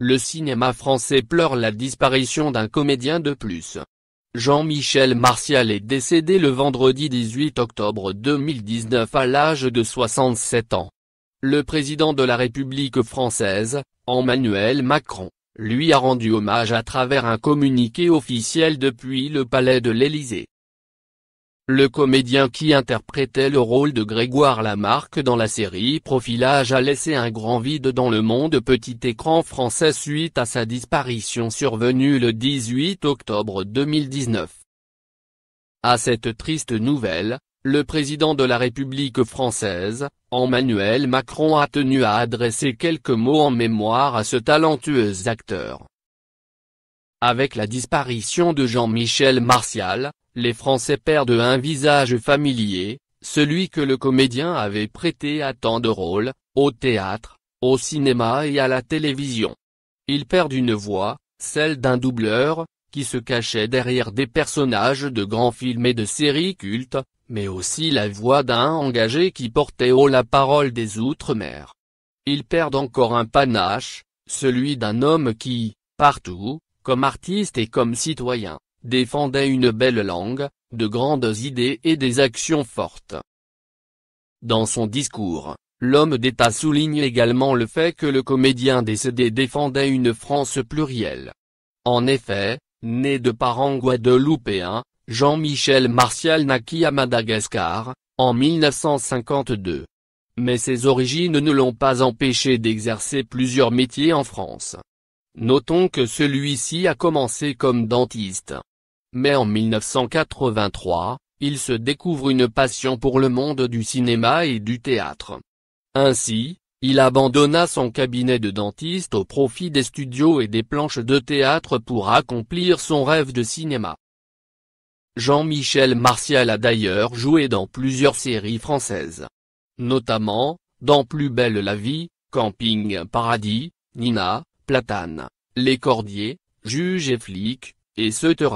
Le cinéma français pleure la disparition d'un comédien de plus. Jean-Michel Martial est décédé le vendredi 18 octobre 2019 à l'âge de 67 ans. Le président de la République française, Emmanuel Macron, lui a rendu hommage à travers un communiqué officiel depuis le palais de l'Élysée le comédien qui interprétait le rôle de Grégoire Lamarque dans la série Profilage a laissé un grand vide dans le monde petit écran français suite à sa disparition survenue le 18 octobre 2019. À cette triste nouvelle, le président de la République française, Emmanuel Macron a tenu à adresser quelques mots en mémoire à ce talentueux acteur. Avec la disparition de Jean-Michel Martial, les Français perdent un visage familier, celui que le comédien avait prêté à tant de rôles, au théâtre, au cinéma et à la télévision. Ils perdent une voix, celle d'un doubleur, qui se cachait derrière des personnages de grands films et de séries cultes, mais aussi la voix d'un engagé qui portait haut la parole des Outre-mer. Ils perdent encore un panache, celui d'un homme qui, partout, comme artiste et comme citoyen, défendait une belle langue, de grandes idées et des actions fortes. Dans son discours, l'homme d'État souligne également le fait que le comédien décédé défendait une France plurielle. En effet, né de parents guadeloupéens, Jean-Michel Martial naquit à Madagascar, en 1952. Mais ses origines ne l'ont pas empêché d'exercer plusieurs métiers en France. Notons que celui-ci a commencé comme dentiste. Mais en 1983, il se découvre une passion pour le monde du cinéma et du théâtre. Ainsi, il abandonna son cabinet de dentiste au profit des studios et des planches de théâtre pour accomplir son rêve de cinéma. Jean-Michel Martial a d'ailleurs joué dans plusieurs séries françaises. Notamment, dans Plus belle la vie, Camping Paradis, Nina, Platane les cordiers, juges et flics, etc.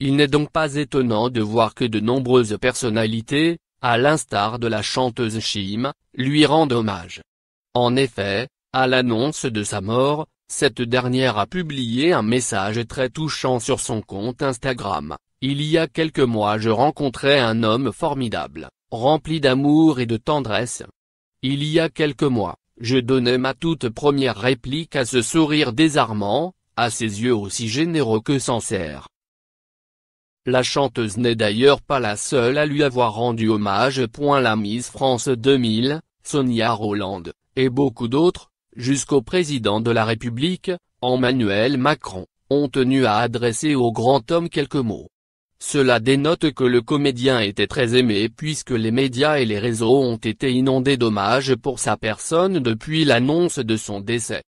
Il n'est donc pas étonnant de voir que de nombreuses personnalités, à l'instar de la chanteuse Chim, lui rendent hommage. En effet, à l'annonce de sa mort, cette dernière a publié un message très touchant sur son compte Instagram. Il y a quelques mois je rencontrais un homme formidable, rempli d'amour et de tendresse. Il y a quelques mois, je donnais ma toute première réplique à ce sourire désarmant, à ses yeux aussi généreux que sincères. La chanteuse n'est d'ailleurs pas la seule à lui avoir rendu hommage. La Miss France 2000, Sonia Roland, et beaucoup d'autres, jusqu'au président de la République, Emmanuel Macron, ont tenu à adresser au grand homme quelques mots. Cela dénote que le comédien était très aimé puisque les médias et les réseaux ont été inondés d'hommages pour sa personne depuis l'annonce de son décès.